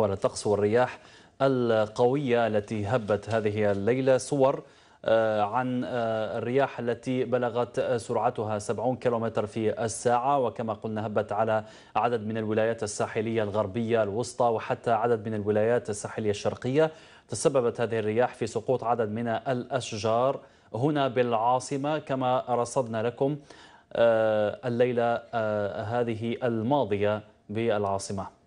أحوال الطقس والرياح القوية التي هبت هذه الليلة صور آه، عن آه، الرياح التي بلغت سرعتها 70 كيلومتر في الساعة وكما قلنا هبت على عدد من الولايات الساحلية الغربية الوسطى وحتى عدد من الولايات الساحلية الشرقية تسببت هذه الرياح في سقوط عدد من الأشجار هنا بالعاصمة كما رصدنا لكم آه، الليلة هذه الماضية بالعاصمة